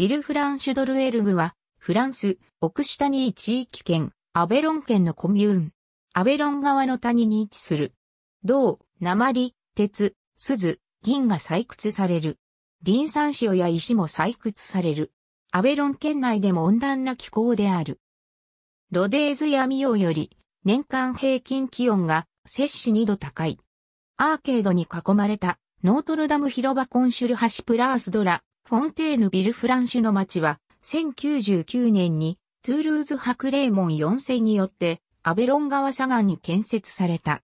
ビルフランシュドルエルグは、フランス、オクシタニー地域圏、アベロン県のコミューン。アベロン側の谷に位置する。銅、鉛、鉄、鈴、銀が採掘される。リン酸塩や石も採掘される。アベロン県内でも温暖な気候である。ロデーズやミオより年間平均気温が摂氏2度高い。アーケードに囲まれたノートルダム広場コンシュルハシプラースドラフォンテーヌビルフランシュの町は、1099年にトゥールーズハクレーモン4世によってアベロン川左岸に建設された。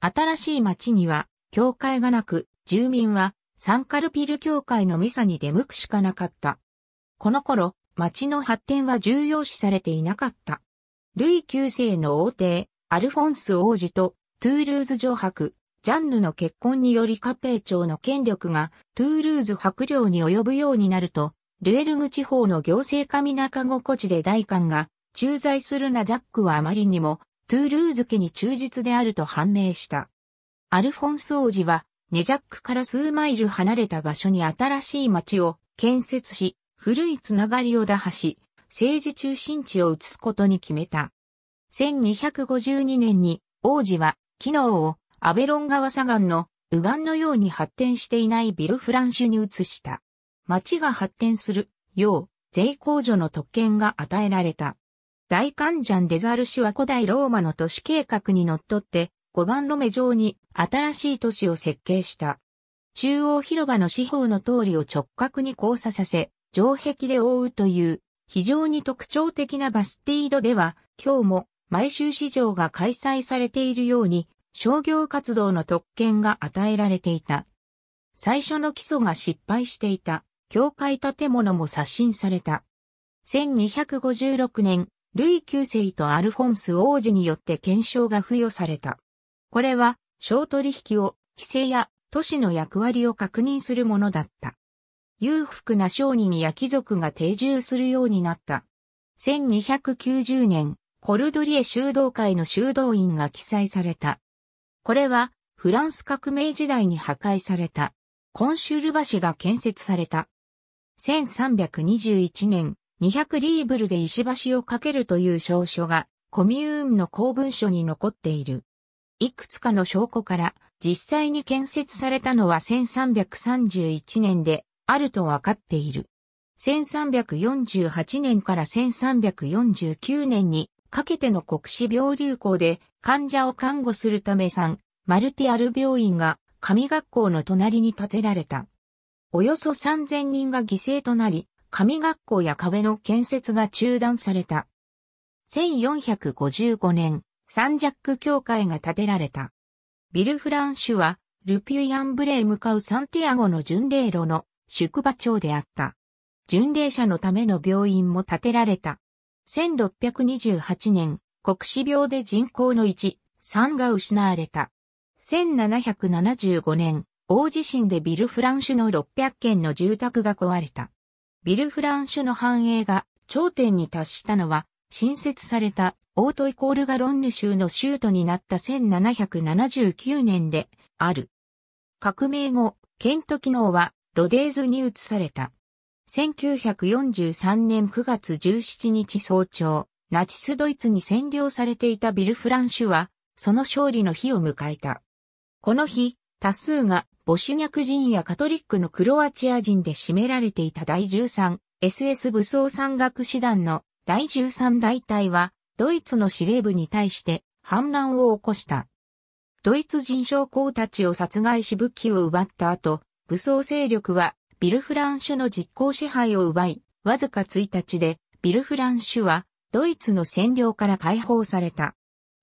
新しい町には教会がなく、住民はサンカルピル教会のミサに出向くしかなかった。この頃、町の発展は重要視されていなかった。ルイ9世の王帝、アルフォンス王子とトゥールーズ城白、ジャンヌの結婚によりカペー朝の権力がトゥールーズ白領に及ぶようになると、ルエルグ地方の行政上中心地で大官が駐在するなジャックはあまりにもトゥールーズ家に忠実であると判明した。アルフォンス王子はネジャックから数マイル離れた場所に新しい町を建設し、古いつながりを打破し、政治中心地を移すことに決めた。1252年に王子は機能をアベロン川左岸の右岸のように発展していないビルフランシュに移した。町が発展するよう税控除の特権が与えられた。大観ジャン・デザルシは古代ローマの都市計画にのっとって5番路目上に新しい都市を設計した。中央広場の四方の通りを直角に交差させ、城壁で覆うという非常に特徴的なバスティードでは今日も毎週市場が開催されているように商業活動の特権が与えられていた。最初の基礎が失敗していた、教会建物も刷新された。1256年、ルイ9世とアルフォンス王子によって検証が付与された。これは、商取引を、規制や都市の役割を確認するものだった。裕福な商人や貴族が定住するようになった。1290年、コルドリエ修道会の修道院が記載された。これはフランス革命時代に破壊されたコンシュール橋が建設された。1321年、200リーブルで石橋を架けるという証書がコミューンの公文書に残っている。いくつかの証拠から実際に建設されたのは1331年であるとわかっている。1348年から1349年にかけての国死病流行で患者を看護するため産、マルティアル病院が神学校の隣に建てられた。およそ3000人が犠牲となり、神学校や壁の建設が中断された。1455年、サンジャック教会が建てられた。ビル・フランシュは、ルピュイアンブレへ向かうサンティアゴの巡礼路の宿場町であった。巡礼者のための病院も建てられた。1628年、国死病で人口の1、3が失われた。1775年、大地震でビル・フランシュの600軒の住宅が壊れた。ビル・フランシュの繁栄が頂点に達したのは、新設されたオートイコールガロンヌ州の州都になった1779年である。革命後、ケント機能はロデーズに移された。1943年9月17日早朝、ナチスドイツに占領されていたビルフランシュは、その勝利の日を迎えた。この日、多数がボシュニャク人やカトリックのクロアチア人で占められていた第 13SS 武装山岳師団の第13大隊は、ドイツの司令部に対して反乱を起こした。ドイツ人将校たちを殺害し武器を奪った後、武装勢力はビルフランシュの実効支配を奪い、わずか1日で、ビルフランシュは、ドイツの占領から解放された。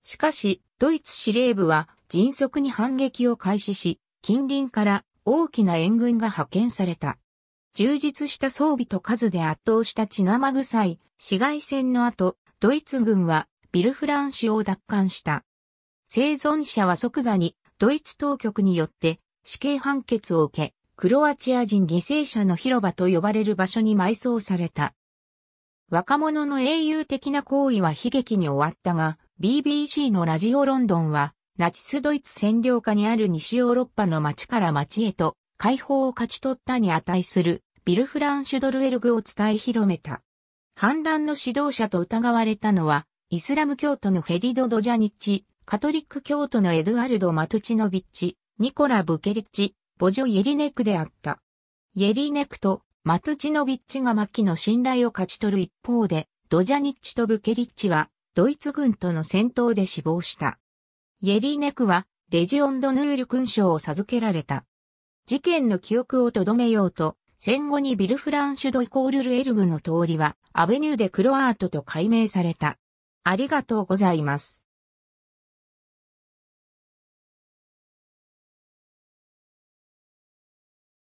しかし、ドイツ司令部は迅速に反撃を開始し、近隣から大きな援軍が派遣された。充実した装備と数で圧倒した血生臭い市街戦の後、ドイツ軍はビルフランシュを奪還した。生存者は即座にドイツ当局によって死刑判決を受け、クロアチア人犠牲者の広場と呼ばれる場所に埋葬された。若者の英雄的な行為は悲劇に終わったが、BBC のラジオロンドンは、ナチスドイツ占領下にある西ヨーロッパの町から町へと解放を勝ち取ったに値するビル・フランシュドルエルグを伝え広めた。反乱の指導者と疑われたのは、イスラム教徒のフェリド・ドジャニッチ、カトリック教徒のエドゥアルド・マトチノビッチ、ニコラ・ブケリッチ、ボジョ・イェリネクであった。イェリネクとマトチノビッチがマキの信頼を勝ち取る一方で、ドジャニッチとブケリッチはドイツ軍との戦闘で死亡した。イェリネクはレジオンドヌール勲章を授けられた。事件の記憶をとどめようと、戦後にビルフランシュドイコールルエルグの通りは、アベニューでクロアートと改名された。ありがとうございます。